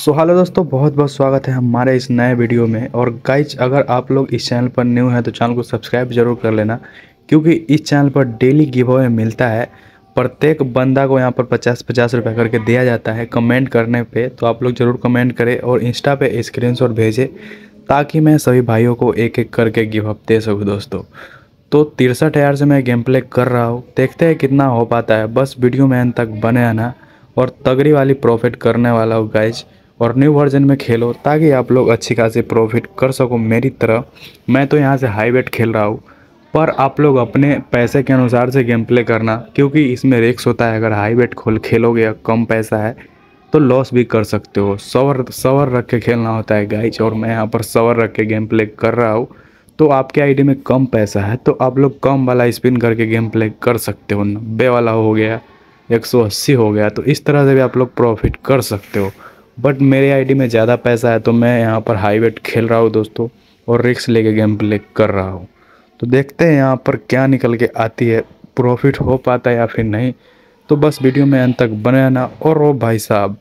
so hello दोस्तों बहुत बहुत स्वागत है हमारे इस नए वीडियो में और गाइज अगर आप लोग इस चैनल पर न्यू हैं तो चैनल को सब्सक्राइब जरूर कर लेना क्योंकि इस चैनल पर डेली गिव अवे मिलता है प्रत्येक बंदा को यहाँ पर पचास पचास रुपये करके दिया जाता है कमेंट करने पे तो आप लोग ज़रूर कमेंट करें और इंस्टा पे शॉट भेजें ताकि मैं सभी भाइयों को एक एक करके गिव अप दे सकूँ दोस्तों तो तिरसठ हज़ार से मैं गेम प्ले कर रहा हूँ देखते हैं कितना हो पाता है बस वीडियो में अंत तक बने आना और तगड़ी वाली प्रॉफिट करने वाला हूँ गाइज़ और न्यू वर्जन में खेलो ताकि आप लोग अच्छी खासी प्रॉफिट कर सको मेरी तरह मैं तो यहाँ से हाई वेट खेल रहा हूँ पर आप लोग अपने पैसे के अनुसार से गेम प्ले करना क्योंकि इसमें रिक्स होता है अगर हाई वेट खोल खेलोगे कम पैसा है तो लॉस भी कर सकते हो सवर सवर रख के खेलना होता है गाइच और मैं यहाँ पर सवर रख के गेम प्ले कर रहा हूँ तो आपके आईडी में कम पैसा है तो आप लोग कम वाला स्पिन करके गेम प्ले कर सकते हो नब्बे वाला हो गया 180 हो गया तो इस तरह से भी आप लोग प्रॉफिट कर सकते हो बट मेरे आईडी में ज़्यादा पैसा है तो मैं यहाँ पर हाई वेट खेल रहा हूँ दोस्तों और रिक्स लेके गेम प्ले कर रहा हूँ तो देखते हैं यहाँ पर क्या निकल के आती है प्रॉफिट हो पाता है या फिर नहीं तो बस वीडियो में अंत तक बने रहना और ओ भाई साहब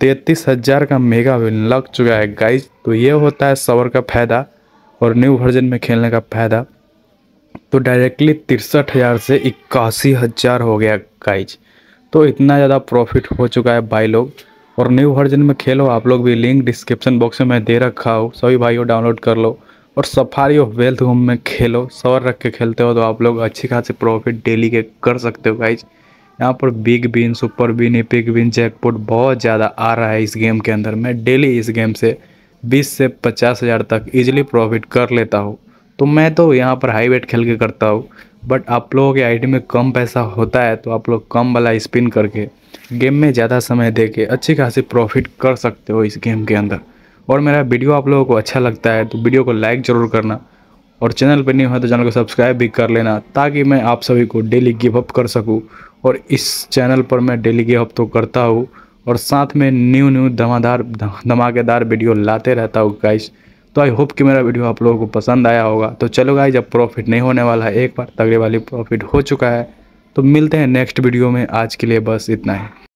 तैतीस हज़ार का मेगा विन लग चुका है गाइज तो ये होता है सवर का फ़ायदा और न्यू वर्जन में खेलने का फ़ायदा तो डायरेक्टली तिरसठ हज़ार से इक्यासी हज़ार हो गया गाइज तो इतना ज़्यादा प्रॉफिट हो चुका है भाई लोग और न्यू वर्जन में खेलो आप लोग भी लिंक डिस्क्रिप्शन बॉक्स में मैं दे रखा हो सभी भाइयों डाउनलोड कर लो और सफारी ऑफ वेल्थ होम में खेलो सवर रख के खेलते हो तो आप लोग अच्छी खासी प्रॉफिट डेली के कर सकते हो गाइज यहाँ पर big win super win epic win jackpot बहुत ज़्यादा आ रहा है इस गेम के अंदर मैं डेली इस गेम से 20 से पचास हज़ार तक इजीली प्रॉफिट कर लेता हूँ तो मैं तो यहाँ पर हाई वेट खेल के करता हूँ बट आप लोगों के आईडी में कम पैसा होता है तो आप लोग कम वाला स्पिन करके गेम में ज़्यादा समय दे के अच्छी खासी प्रॉफिट कर सकते हो इस गेम के अंदर और मेरा वीडियो आप लोगों को अच्छा लगता है तो वीडियो को लाइक ज़रूर करना और चैनल पर नहीं हो तो चैनल को सब्सक्राइब भी कर लेना ताकि मैं आप सभी को डेली गिव अप कर सकूँ और इस चैनल पर मैं डेली गिव अप तो करता हूँ और साथ में न्यू न्यू धमादार धमाकेदार वीडियो लाते रहता हूँ गाइस तो आई होप कि मेरा वीडियो आप लोगों को पसंद आया होगा तो चलो गाई जब प्रॉफिट नहीं होने वाला है एक बार तगड़े वाली प्रॉफिट हो चुका है तो मिलते हैं नेक्स्ट वीडियो में आज के लिए बस इतना ही